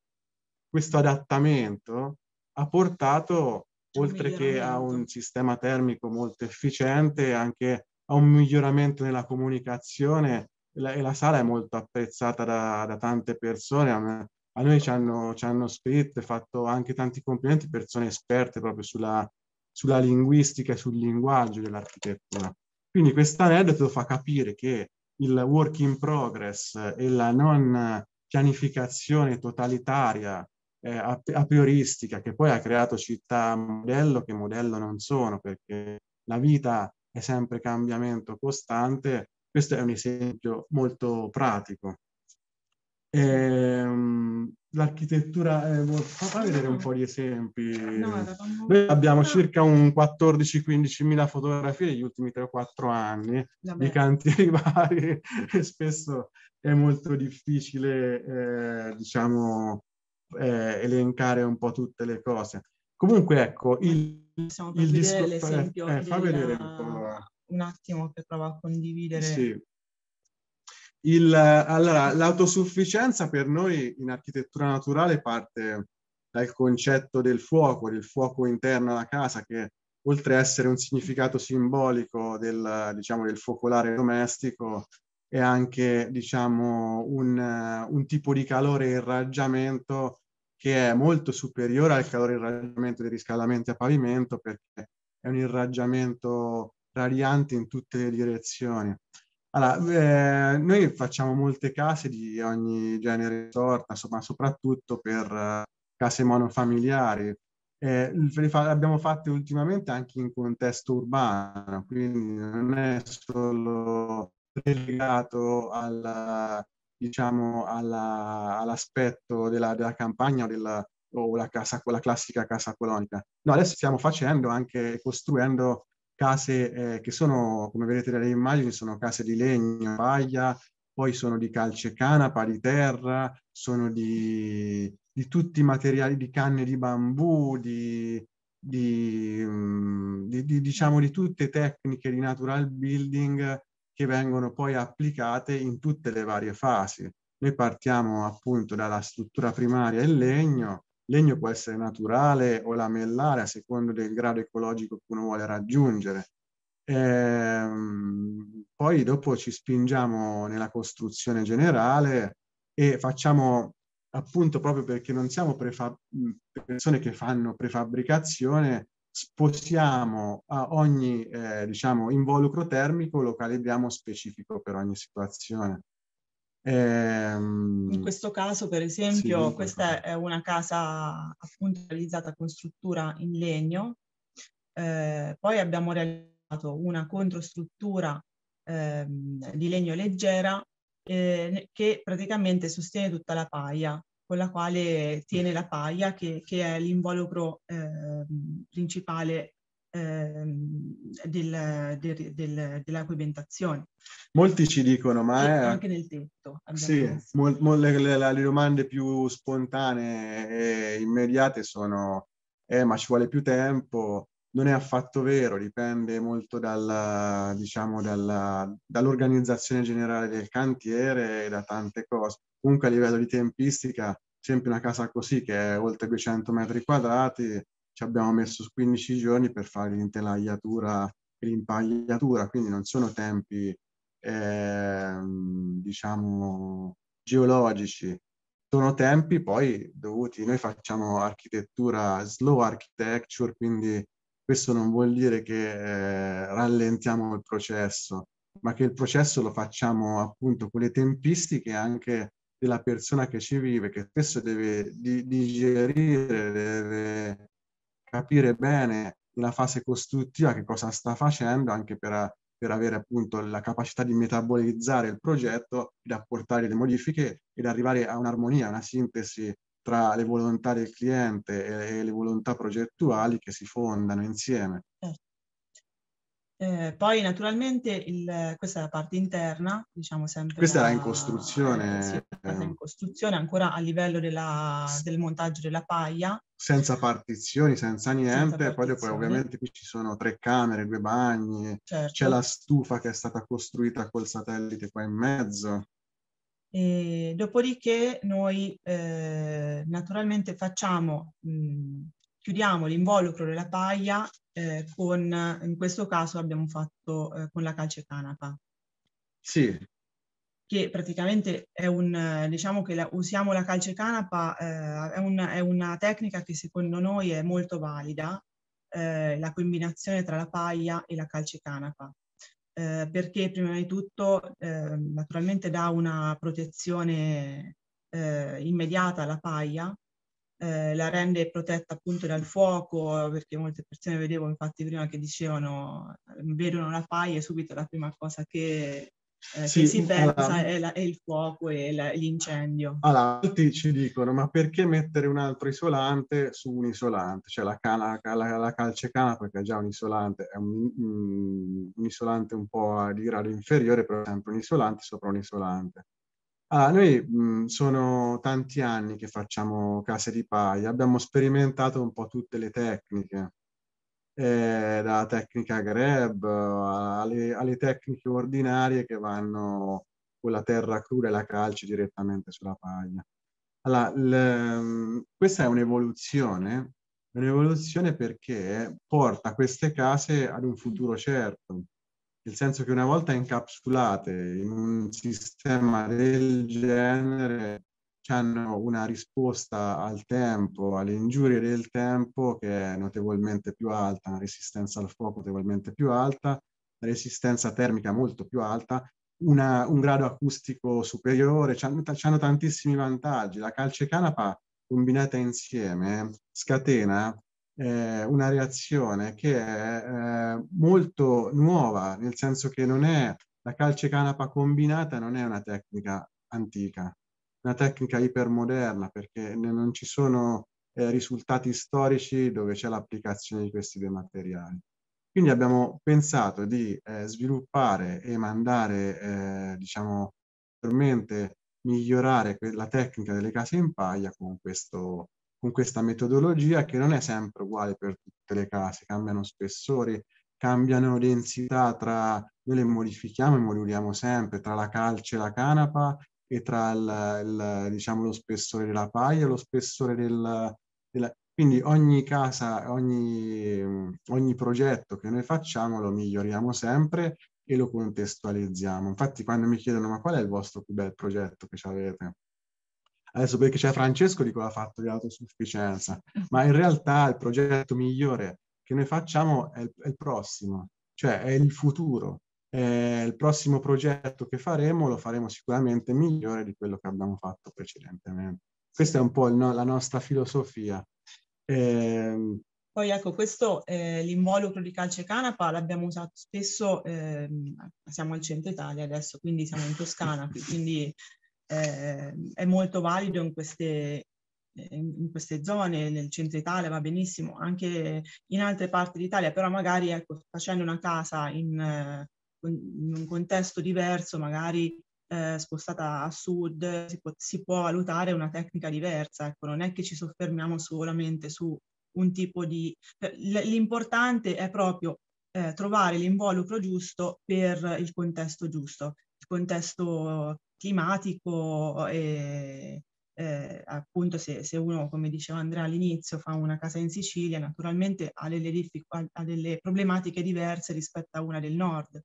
questo adattamento ha portato, oltre che a un sistema termico molto efficiente, anche a un miglioramento nella comunicazione la, e la sala è molto apprezzata da, da tante persone. A, me, a noi ci hanno, ci hanno, scritto e fatto anche tanti complimenti persone esperte proprio sulla, sulla linguistica e sul linguaggio dell'architettura. Quindi questo aneddoto fa capire che il work in progress e la non pianificazione totalitaria eh, a prioristica che poi ha creato città modello che modello non sono perché la vita è sempre cambiamento costante, questo è un esempio molto pratico. Ehm, l'architettura, eh, fa vedere un po' di esempi. Noi abbiamo circa un 14-15 mila fotografie negli ultimi 3 4 anni Vabbè. di cantieri vari e spesso è molto difficile, eh, diciamo, eh, elencare un po' tutte le cose. Comunque, ecco, il, il discorso... Eh, eh fa vedere un po'. Un attimo che provo a condividere. Sì. Il, allora, l'autosufficienza per noi in architettura naturale parte dal concetto del fuoco, del fuoco interno alla casa, che oltre a essere un significato simbolico del, diciamo, del focolare domestico, è anche diciamo, un, un tipo di calore irraggiamento che è molto superiore al calore irraggiamento dei riscaldamenti a pavimento, perché è un irraggiamento radiante in tutte le direzioni. Allora, eh, noi facciamo molte case di ogni genere e sorta, ma soprattutto per eh, case monofamiliari. Eh, fa- abbiamo fatte ultimamente anche in contesto urbano, quindi non è solo legato alla, diciamo, alla, all'aspetto della, della campagna o della, o la, casa, la classica casa colonica. No, adesso stiamo facendo anche, costruendo case eh, che sono, come vedete dalle immagini, sono case di legno, paglia, poi sono di calce canapa, di terra, sono di, di tutti i materiali, di canne di bambù, di, mm, di, di, diciamo di tutte tecniche di natural building che vengono poi applicate in tutte le varie fasi. Noi partiamo appunto dalla struttura primaria, il legno, il legno può essere naturale o lamellare a secondo del grado ecologico che uno vuole raggiungere. Ehm, poi dopo ci spingiamo nella costruzione generale e facciamo appunto proprio perché non siamo prefab- persone che fanno prefabbricazione, sposiamo a ogni eh, diciamo, involucro termico, lo calibriamo specifico per ogni situazione. Ehm, in questo caso, per esempio, sì, questa è una casa appunto realizzata con struttura in legno. Eh, poi abbiamo realizzato una controstruttura eh, di legno leggera eh, che praticamente sostiene tutta la paia, con la quale tiene la paia che, che è l'involucro ehm, principale Ehm, del, del, del, dell'acquipentazione. Molti ci dicono, ma è... Anche nel tetto. Sì, mol, mol, le, le, le, domande più spontanee e immediate sono, eh, ma ci vuole più tempo? Non è affatto vero, dipende molto dalla, diciamo, dalla, dall'organizzazione generale del cantiere e da tante cose. Comunque a livello di tempistica, sempre una casa così che è oltre 200 metri quadrati, ci abbiamo messo 15 giorni per fare l'intelaiatura e l'impagliatura, quindi non sono tempi, eh, diciamo, geologici, sono tempi poi dovuti, noi facciamo architettura slow architecture, quindi questo non vuol dire che eh, rallentiamo il processo, ma che il processo lo facciamo appunto con le tempistiche anche della persona che ci vive, che spesso deve digerire, deve capire bene nella fase costruttiva che cosa sta facendo anche per, per avere appunto la capacità di metabolizzare il progetto di apportare le modifiche ed arrivare a un'armonia, una sintesi tra le volontà del cliente e le volontà progettuali che si fondano insieme. Certo. Eh, poi naturalmente il, questa è la parte interna, diciamo sempre. Questa era in costruzione. Eh, sì, in ehm, costruzione ancora a livello della, del montaggio della paglia. Senza partizioni, senza niente, senza poi, poi ovviamente qui ci sono tre camere, due bagni, certo. c'è la stufa che è stata costruita col satellite qua in mezzo. E dopodiché noi eh, naturalmente facciamo, mh, chiudiamo l'involucro della paglia eh, con, in questo caso abbiamo fatto eh, con la calce canapa. Sì. Che praticamente è un, eh, diciamo che la, usiamo la calce canapa, eh, è, un, è, una tecnica che secondo noi è molto valida, eh, la combinazione tra la paglia e la calce canapa. Eh, perché prima di tutto ehm, naturalmente dà una protezione immediata alla paglia eh, la rende protetta appunto dal fuoco, perché molte persone vedevo infatti prima che dicevano vedono la paglia e subito la prima cosa che, eh, sì, che si pensa allora, è, la, è, il fuoco e la, l'incendio. Allora, molti ci dicono ma perché mettere un altro isolante su un isolante? Cioè la, cana, la, la calcecana perché è già un isolante, è un, un isolante un po' di grado inferiore, però è sempre un isolante sopra un isolante. Ah, noi mh, mhmm, sono tanti anni che facciamo case di paglia, abbiamo sperimentato un po' tutte le tecniche, eh, dalla tecnica grab alle, alle, tecniche ordinarie che vanno con la terra cruda e la calce direttamente sulla paglia. Allora, le, mhmm, questa è un'evoluzione, un'evoluzione perché porta queste case ad un futuro certo nel senso che una volta incapsulate in un sistema del genere hanno una risposta al tempo, alle ingiurie del tempo che è notevolmente più alta, una resistenza al fuoco notevolmente più alta, resistenza termica molto più alta, una, un grado acustico superiore, hanno tantissimi vantaggi. La calce canapa combinata insieme scatena eh, una reazione che è eh, molto nuova, nel senso che non è la calce canapa combinata, non è una tecnica antica, una tecnica ipermoderna perché non ci sono eh, risultati storici dove c'è l'applicazione di questi due materiali. Quindi abbiamo pensato di eh, sviluppare e mandare, eh, diciamo, migliorare la tecnica delle case in paglia con questo con questa metodologia che non è sempre uguale per tutte le case, cambiano spessori, cambiano densità tra, noi le modifichiamo e moduliamo sempre, tra la calce e la canapa e tra il, il, diciamo, lo spessore della paglia e lo spessore del, della... Quindi ogni casa, ogni, ogni progetto che noi facciamo lo miglioriamo sempre e lo contestualizziamo. Infatti quando mi chiedono ma qual è il vostro più bel progetto che avete? Adesso perché c'è Francesco di cosa ha fatto dell'autosufficienza, ma in realtà il progetto migliore che noi facciamo è il, è il prossimo, cioè è il futuro. È il prossimo progetto che faremo lo faremo sicuramente migliore di quello che abbiamo fatto precedentemente. Questa è un po' no, la nostra filosofia. Eh, poi ecco, questo eh, l'involucro di calce canapa l'abbiamo usato spesso, eh, siamo al centro Italia adesso, quindi siamo in Toscana, quindi eh, è molto valido in queste, in queste zone, nel centro Italia va benissimo, anche in altre parti d'Italia, però magari ecco, facendo una casa in, in, un contesto diverso, magari eh, spostata a sud, si può, si può, valutare una tecnica diversa, ecco, non è che ci soffermiamo solamente su un tipo di... Cioè, l'importante è proprio eh, trovare l'involucro giusto per il contesto giusto, il contesto climatico e eh, appunto se, se, uno, come diceva Andrea all'inizio, fa una casa in Sicilia, naturalmente ha delle, ha delle problematiche diverse rispetto a una del nord.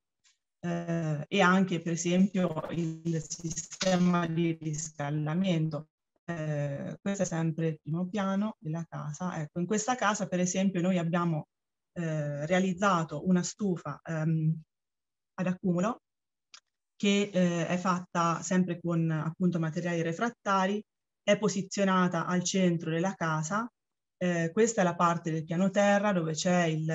Eh, e anche per esempio il sistema di riscaldamento. Eh, questo è sempre il primo piano della casa. Ecco, in questa casa per esempio noi abbiamo eh, realizzato una stufa ehm, ad accumulo che eh, è fatta sempre con appunto materiali refrattari, è posizionata al centro della casa. Eh, questa è la parte del piano terra dove c'è il,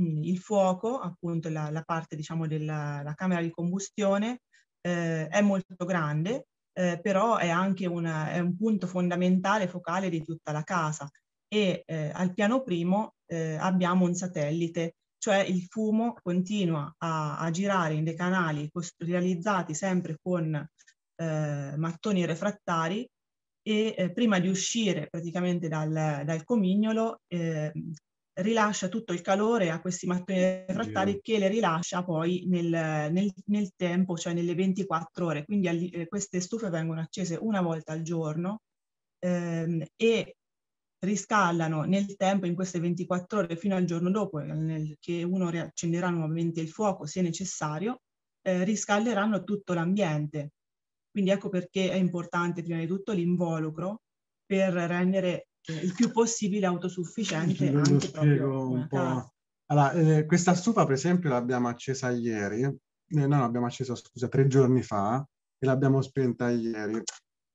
mm, il fuoco, appunto la, la parte diciamo della camera di combustione, eh, è molto grande, eh, però è anche una, è un punto fondamentale, focale di tutta la casa. E eh, al piano primo eh, abbiamo un satellite cioè il fumo continua a, a girare in dei canali realizzati sempre con eh, mattoni refrattari e eh, prima di uscire praticamente dal, dal comignolo eh, rilascia tutto il calore a questi mattoni refrattari yeah. che le rilascia poi nel, nel, nel, tempo, cioè nelle 24 ore. Quindi eh, queste stufe vengono accese una volta al giorno ehm, e riscaldano nel tempo, in queste 24 ore fino al giorno dopo eh, nel, che uno riaccenderà nuovamente il fuoco se necessario, eh, riscalderanno tutto l'ambiente. Quindi ecco perché è importante prima di tutto l'involucro per rendere eh, il più possibile autosufficiente Io anche proprio un po'. Allora, eh, questa stufa per esempio l'abbiamo accesa ieri, eh, no, l'abbiamo accesa scusa tre giorni fa e l'abbiamo spenta ieri.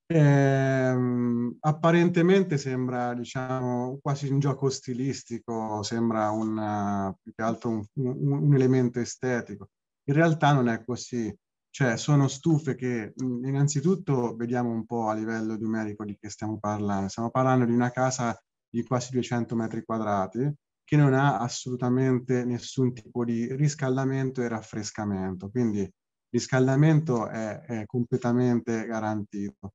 Ehm, apparentemente sembra diciamo, quasi un gioco stilistico, sembra una, più che altro un, un, un, elemento estetico. In realtà non è così, cioè sono stufe che innanzitutto vediamo un po' a livello numerico di che stiamo parlando. Stiamo parlando di una casa di quasi 200 metri quadrati che non ha assolutamente nessun tipo di riscaldamento e raffrescamento, quindi riscaldamento è, è completamente garantito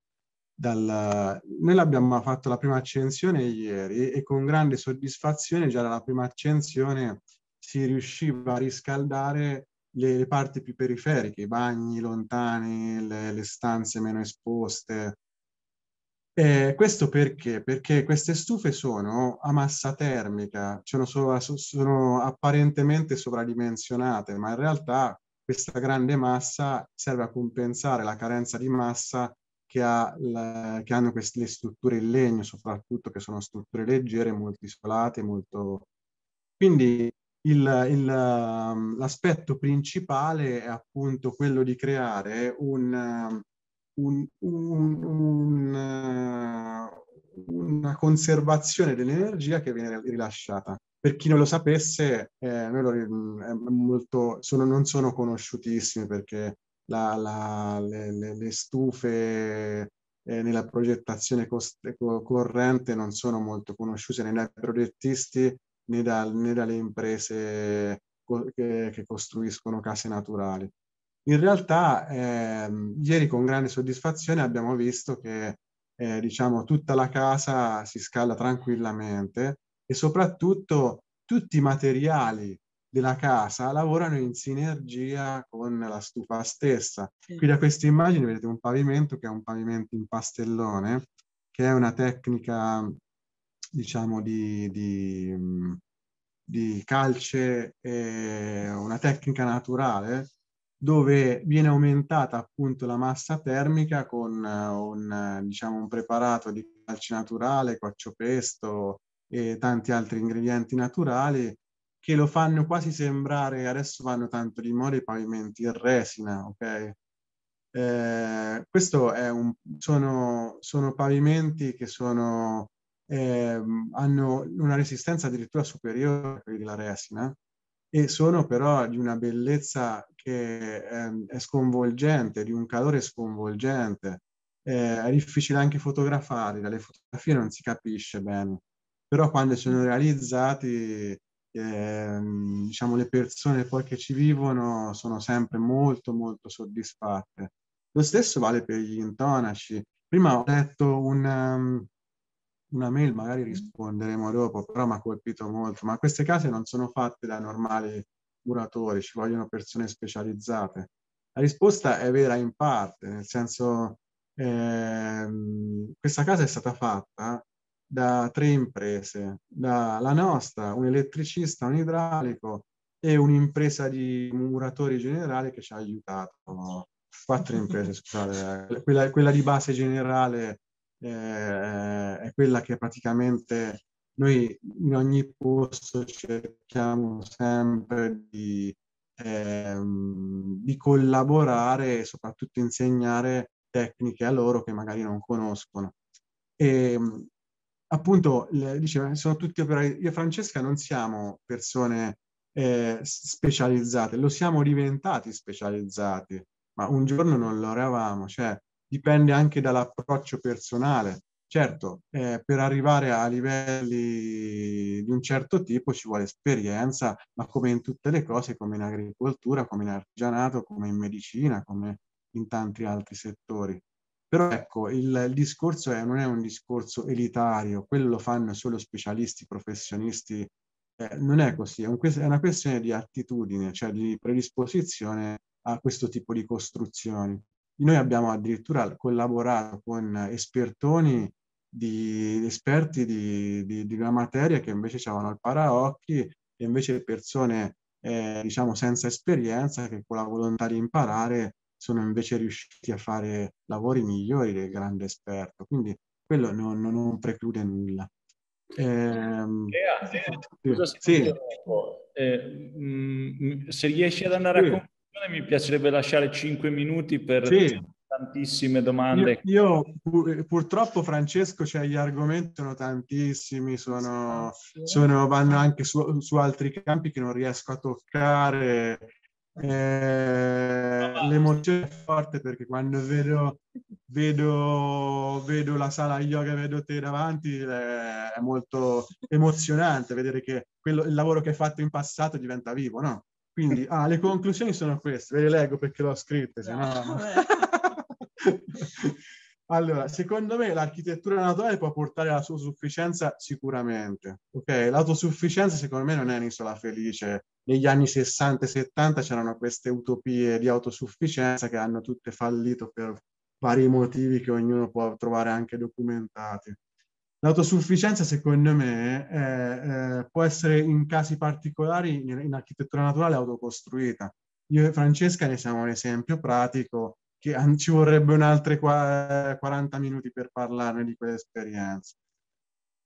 dal... Noi l'abbiamo fatto la prima accensione ieri e con grande soddisfazione già dalla prima accensione si riusciva a riscaldare le, le parti più periferiche, i bagni lontani, le, le stanze meno esposte. E questo perché? Perché queste stufe sono a massa termica, cioè sono, sono apparentemente sovradimensionate, ma in realtà questa grande massa serve a compensare la carenza di massa che, ha la, che hanno queste, le strutture in legno, soprattutto che sono strutture leggere, molto isolate, molto... Quindi um, l'aspetto principale è appunto quello di creare un, um, un, un, uh, una conservazione dell'energia che viene rilasciata. Per chi non lo sapesse, eh, mm, molto, sono, non sono conosciutissimi perché la, la, le, le, stufe eh, nella progettazione cost- corrente non sono molto conosciute né dai progettisti né, da, né dalle imprese co- che, che, costruiscono case naturali. In realtà eh, ieri con grande soddisfazione abbiamo visto che eh, diciamo, tutta la casa si scala tranquillamente e soprattutto tutti i materiali della casa lavorano in sinergia con la stufa stessa. Qui da queste immagini vedete un pavimento che è un pavimento in pastellone, che è una tecnica, diciamo, di, di, di calce, una tecnica naturale, dove viene aumentata appunto la massa termica con eh, un, diciamo, un preparato di calce naturale, quaccio pesto e tanti altri ingredienti naturali che lo fanno quasi sembrare, adesso vanno tanto di moda i pavimenti in resina, ok? Eh, questo è un, sono, sono pavimenti che sono, eh, hanno una resistenza addirittura superiore a quelli della resina e sono però di una bellezza che è, ehm, è sconvolgente, di un calore sconvolgente. Eh, è difficile anche fotografarli, dalle fotografie non si capisce bene, però quando sono realizzati ehm, diciamo, le persone poi che ci vivono sono sempre molto molto soddisfatte. Lo stesso vale per gli intonaci. Prima ho letto una, ehm, una mail, magari mm. risponderemo dopo, però mi ha colpito molto, ma queste case non sono fatte da normali muratori, ci vogliono persone specializzate. La risposta è vera in parte, nel senso eh, questa casa è stata fatta da tre imprese, dalla nostra, un elettricista, un idraulico e un'impresa di muratori generali che ci ha aiutato, quattro imprese, scusate, eh, quella, quella, di base generale eh, è quella che praticamente noi in ogni posto cerchiamo sempre di, ehm, di collaborare e soprattutto insegnare tecniche a loro che magari non conoscono. E appunto, diceva, sono tutti operai. Io e Francesca non siamo persone eh, specializzate, lo siamo diventati specializzati, ma un giorno non lo eravamo, cioè dipende anche dall'approccio personale. Certo, eh, per arrivare a livelli di un certo tipo ci vuole esperienza, ma come in tutte le cose, come in agricoltura, come in artigianato, come in medicina, come in tanti altri settori. Però ecco, il, il discorso è, non è un discorso elitario, quello lo fanno solo specialisti, professionisti, eh, non è così, è, un, è, una questione di attitudine, cioè di predisposizione a questo tipo di costruzioni. Noi abbiamo addirittura collaborato con espertoni di esperti di, di, di una materia che invece avevano il paraocchi e invece persone eh, diciamo senza esperienza che con la volontà di imparare sono invece riusciti a fare lavori migliori del grande esperto, quindi quello non, non, non preclude nulla. Ehm, eh, ah, sì, sì. Eh, mh, mm, se riesci ad andare sì. a conclusione mi piacerebbe lasciare 5 minuti per tantissime domande. Io, io pur, eh, purtroppo Francesco, cioè, gli argomenti sono tantissimi, sono, sono, vanno anche su, su altri campi che non riesco a toccare eh, ah, l'emozione è forte perché quando vedo, vedo, vedo, la sala yoga, vedo te davanti, eh, è molto emozionante vedere che quello, il lavoro che hai fatto in passato diventa vivo, no? Quindi ah, le conclusioni sono queste, ve le leggo perché l'ho scritta, se no... Eh, Allora, secondo me l'architettura naturale può portare alla sua sufficienza sicuramente. Ok, l'autosufficienza secondo me non è un'isola felice. Negli anni 60 e 70 c'erano queste utopie di autosufficienza che hanno tutte fallito per vari motivi che ognuno può trovare anche documentati. L'autosufficienza, secondo me, è, eh, può essere in casi particolari in, in architettura naturale autocostruita. Io e Francesca ne siamo un esempio pratico che ci vorrebbe un altro 40 minuti per parlarne di quelle esperienze.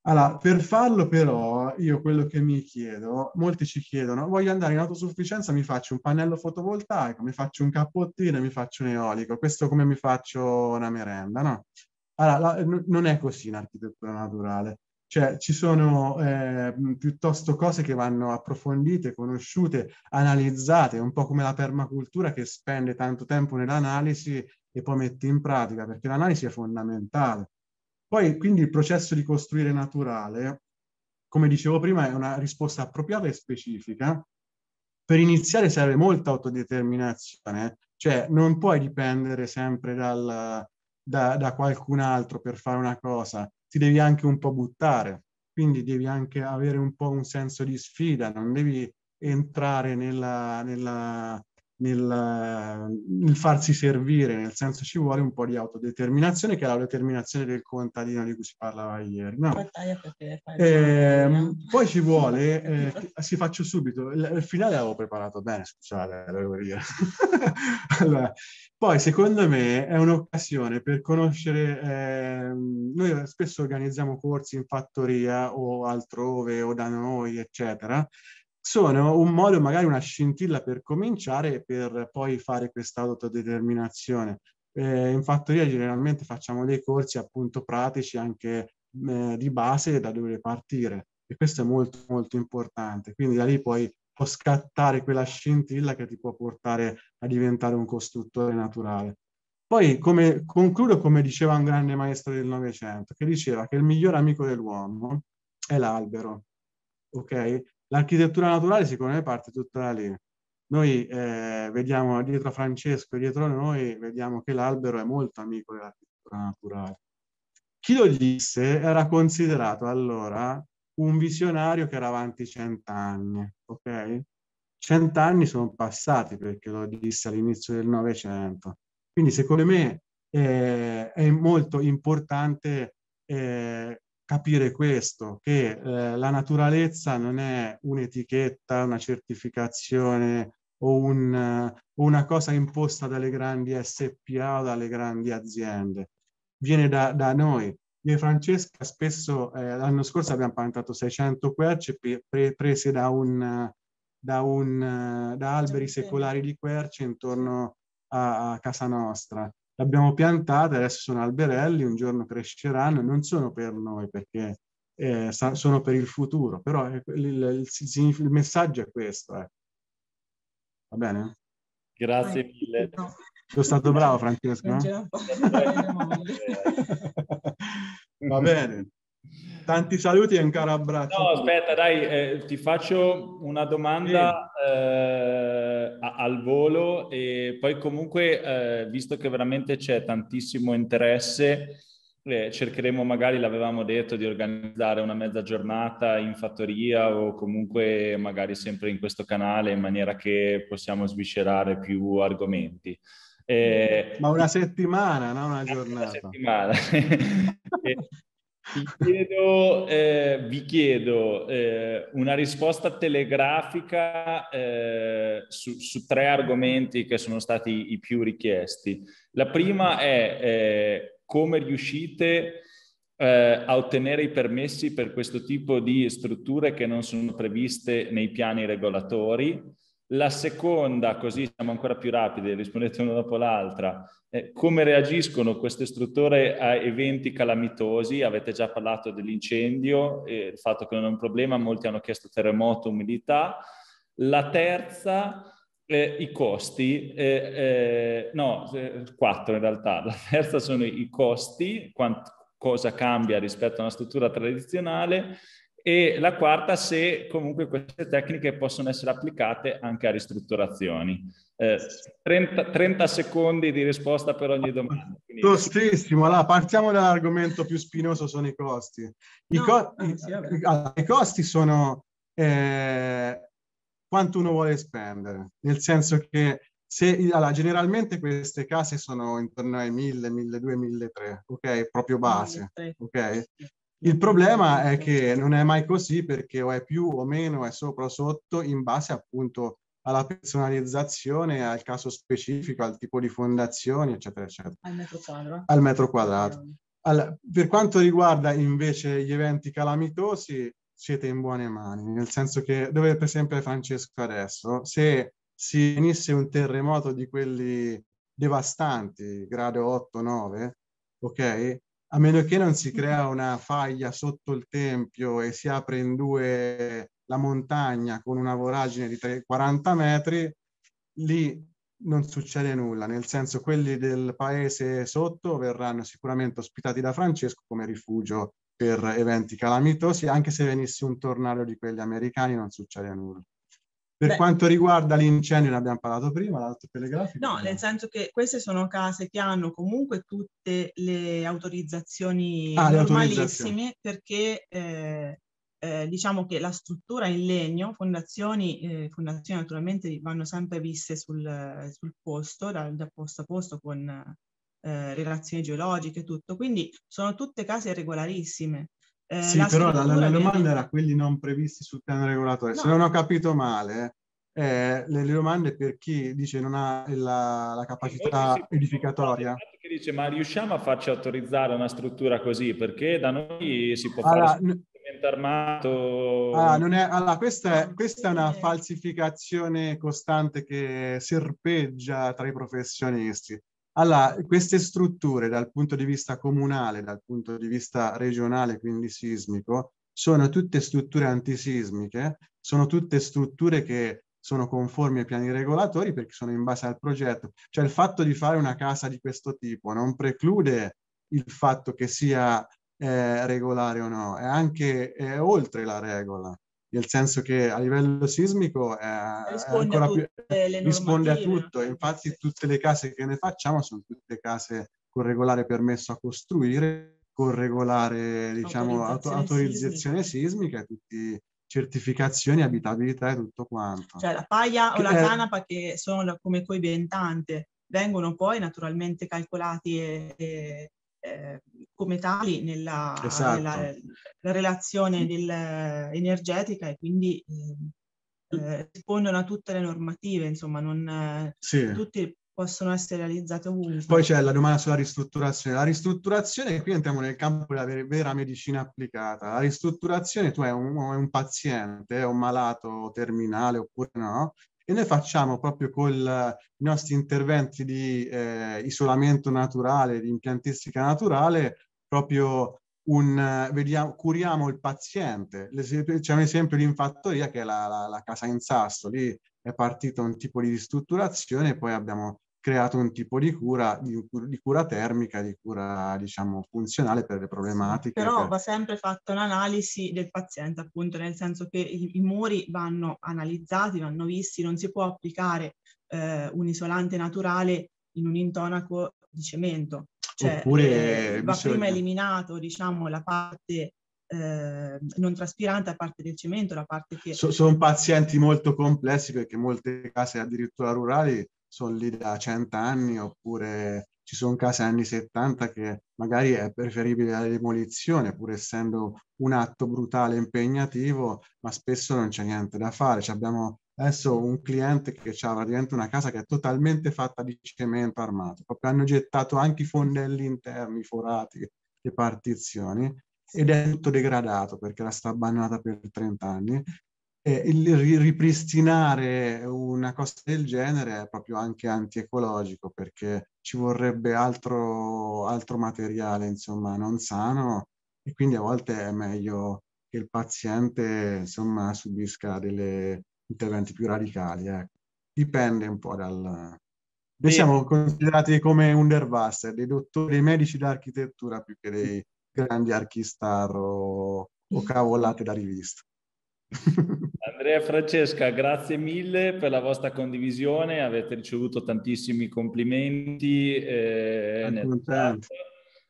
Allora, per farlo però, io quello che mi chiedo, molti ci chiedono, voglio andare in autosufficienza, mi faccio un pannello fotovoltaico, mi faccio un cappottino, mi faccio un eolico, questo come mi faccio una merenda, no? Allora, la, non è così in architettura naturale. Cioè ci sono eh, piuttosto cose che vanno approfondite, conosciute, analizzate, un po' come la permacultura che spende tanto tempo nell'analisi e poi mette in pratica, perché l'analisi è fondamentale. Poi quindi il processo di costruire naturale, come dicevo prima, è una risposta appropriata e specifica. Per iniziare serve molta autodeterminazione, cioè non puoi dipendere sempre dal, da, da, qualcun altro per fare una cosa, ti devi anche un po' buttare, quindi devi anche avere un po' un senso di sfida, non devi entrare nella, nella nel, nel, farsi servire, nel senso ci vuole un po' di autodeterminazione, che è la determinazione del contadino di cui si parlava ieri. No? Eh, poi ci vuole, eh, si ah, faccio subito, il, finale l'avevo preparato bene, scusate, l'avevo eh, dire. allora, poi secondo me è un'occasione per conoscere, eh, noi spesso organizziamo corsi in fattoria o altrove o da noi, eccetera, sono un modo, magari una scintilla per cominciare e per poi fare questa autodeterminazione. Eh, in fattoria generalmente facciamo dei corsi appunto pratici anche eh, di base da dove partire e questo è molto molto importante. Quindi da lì poi può scattare quella scintilla che ti può portare a diventare un costruttore naturale. Poi come, concludo come diceva un grande maestro del Novecento, che diceva che il miglior amico dell'uomo è l'albero, ok? L'architettura naturale secondo me parte tutta da lì. Noi eh, vediamo dietro Francesco, dietro noi, vediamo che l'albero è molto amico dell'architettura naturale. Chi lo disse era considerato allora un visionario che era avanti cent'anni, ok? Cent'anni sono passati perché lo disse all'inizio del Novecento. Quindi secondo me eh, è molto importante eh, capire questo, che eh, la naturalezza non è un'etichetta, una certificazione o un, una cosa imposta dalle grandi SPA o dalle grandi aziende. Viene da, da noi. Io e Francesca spesso, eh, l'anno scorso abbiamo piantato 600 querce pre, prese da, un, da, un, da alberi secolari di querce intorno a, a casa nostra l'abbiamo piantata, adesso sono alberelli, un giorno cresceranno, non sono per noi perché eh, sono per il futuro, però eh, il, il, il, il messaggio è questo. Eh. Va bene? Grazie mille. Sono stato bravo Francesco. Eh? Va bene. Tanti saluti e un caro abbraccio. No, aspetta, dai, eh, ti faccio una domanda sì. eh, al volo e poi comunque, eh, visto che veramente c'è tantissimo interesse, eh, cercheremo magari, l'avevamo detto, di organizzare una mezza giornata in fattoria o comunque magari sempre in questo canale in maniera che possiamo sviscerare più argomenti. Eh, Ma una settimana, non una giornata. Una settimana. Eh, vi chiedo, eh, vi chiedo eh, una risposta telegrafica eh, su, su, tre argomenti che sono stati i più richiesti. La prima è eh, come riuscite eh, a ottenere i permessi per questo tipo di strutture che non sono previste nei piani regolatori. La seconda, così siamo ancora più rapidi, rispondete una dopo l'altra, eh, come reagiscono queste strutture a eventi calamitosi? Avete già parlato dell'incendio, eh, il fatto che non è un problema, molti hanno chiesto terremoto, umidità. La terza, eh, i costi, eh, eh, no, eh, quattro in realtà. La terza sono i costi, quant- cosa cambia rispetto a una struttura tradizionale e la quarta se comunque queste tecniche possono essere applicate anche a ristrutturazioni. Eh, 30, 30, secondi di risposta per ogni domanda. Tostissimo, allora partiamo dall'argomento più spinoso, sono i costi. I, no, co- anzi, I costi sono eh, quanto uno vuole spendere, nel senso che se, allora, generalmente queste case sono intorno ai 1000, 1200, 1300, ok? Proprio ah, base, ok? Il problema è che non è mai così perché o è più o meno, è sopra o sotto in base appunto alla personalizzazione, al caso specifico, al tipo di fondazioni, eccetera, eccetera. Al metro quadrato. Al metro quadrato. Allora, per quanto riguarda invece gli eventi calamitosi, siete in buone mani, nel senso che dove per esempio è Francesco adesso, se si venisse un terremoto di quelli devastanti, grado 8-9, ok? a meno che non si crea una faglia sotto il tempio e si apre in due la montagna con una voragine di 40 metri, lì non succede nulla, nel senso quelli del paese sotto verranno sicuramente ospitati da Francesco come rifugio per eventi calamitosi, anche se venisse un tornado di quelli americani non succede nulla. Per Beh. quanto riguarda l'incendio, ne abbiamo parlato prima, l'altro telegrafico. No, nel senso che queste sono case che hanno comunque tutte le autorizzazioni ah, normalissime le autorizzazioni. perché eh, eh, diciamo che la struttura in legno, fondazioni, eh, fondazioni naturalmente vanno sempre viste sul, sul posto, da, da, posto a posto con eh, relazioni geologiche e tutto, quindi sono tutte case regolarissime. Eh, sì, la però la, la domanda viene... era quelli non previsti sul piano regolatore. No. Se non ho capito male, eh, le, le domande per chi dice non ha la, la capacità edificatoria. Che dice, ma riusciamo a farci autorizzare una struttura così? Perché da noi si può allora, fare... N- armato. Ah, non è, allora, questa, è, ah, questa è una falsificazione costante che serpeggia tra i professionisti. Allora, queste strutture dal punto di vista comunale, dal punto di vista regionale, quindi sismico, sono tutte strutture antisismiche, sono tutte strutture che sono conformi ai piani regolatori perché sono in base al progetto. Cioè il fatto di fare una casa di questo tipo non preclude il fatto che sia eh, regolare o no, è anche è oltre la regola nel senso che a livello sismico eh, è, risponde, è a, più, risponde a tutto, infatti tutte le case che ne facciamo sono tutte case con regolare permesso a costruire, con regolare diciamo, autorizzazione, autorizzazione sismica. sismica tutti certificazioni, abitabilità e tutto quanto. Cioè la paglia che o la è... Eh, canapa che sono la, come coibentante vengono poi naturalmente calcolati e, e eh, come tali nella, esatto. nella relazione del, energetica e quindi eh, rispondono eh, a tutte le normative, insomma, non sì. tutti possono essere realizzate ovunque. Poi c'è la domanda sulla ristrutturazione. La ristrutturazione, qui entriamo nel campo della vera medicina applicata. La ristrutturazione, tu hai un, un paziente, un malato terminale oppure no, e noi facciamo proprio con i nostri interventi di eh, isolamento naturale, di impiantistica naturale, proprio un, vediamo, curiamo il paziente. C'è un esempio di infattoria che è la, la, la, casa in sasso, lì è partito un tipo di ristrutturazione e poi abbiamo creato un tipo di cura, di, di cura termica, di cura diciamo funzionale per le problematiche. Però per... va sempre fatta un'analisi del paziente appunto, nel senso che i, i muri vanno analizzati, vanno visti, non si può applicare eh, un isolante naturale in un intonaco di cemento. Cioè, Oppure, eh, va bisogna... prima eliminato diciamo, la parte eh, non traspirante, la parte del cemento, la parte che... So, sono pazienti molto complessi perché molte case addirittura rurali sono lì da cent'anni oppure ci sono case anni 70 che magari è preferibile alla demolizione pur essendo un atto brutale e impegnativo ma spesso non c'è niente da fare cioè abbiamo adesso un cliente che ha praticamente una casa che è totalmente fatta di cemento armato proprio hanno gettato anche i fondelli interni i forati le partizioni ed è tutto degradato perché era stata abbandonata per 30 anni eh, il ripristinare una cosa del genere è proprio anche antiecologico perché ci vorrebbe altro, altro materiale, insomma, non sano e quindi a volte è meglio che il paziente, insomma, subisca degli interventi più radicali. Eh. Dipende un po' dal... Noi siamo considerati come underwasser, dei dottori, dei medici d'architettura più che dei grandi archistar o, o cavolate da rivista. Andrea e Francesca, grazie mille per la vostra condivisione, avete ricevuto tantissimi complimenti. Eh,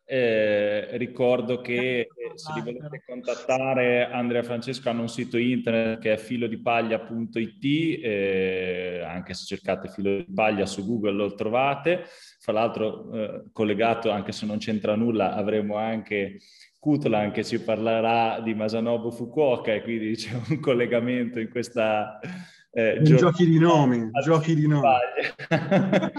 eh, ricordo che se li volete contattare Andrea Francesco hanno un sito internet che è filodipaglia.it eh, anche se cercate filo di paglia su Google lo trovate fra l'altro eh, collegato anche se non c'entra nulla avremo anche Kutlan che ci parlerà di Masanobu Fukuoka e quindi c'è un collegamento in questa, eh, giochi, giochi di nomi, ah, giochi di nomi.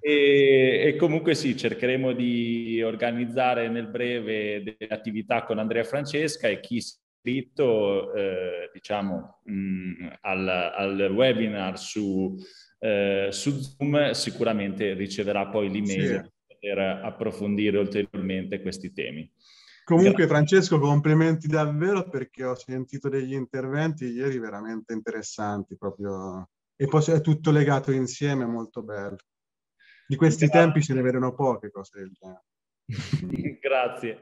e, e, comunque sì, cercheremo di organizzare nel breve delle attività con Andrea Francesca e chi si è iscritto eh, diciamo, mh, mm, al, al, webinar su, eh, su, Zoom sicuramente riceverà poi l'email sì. per approfondire ulteriormente questi temi. Comunque Francesco, complimenti davvero perché ho sentito degli interventi ieri veramente interessanti proprio e poi è tutto legato insieme, molto bello. Di questi Grazie. tempi se ne vedono poche cose del genere. Grazie.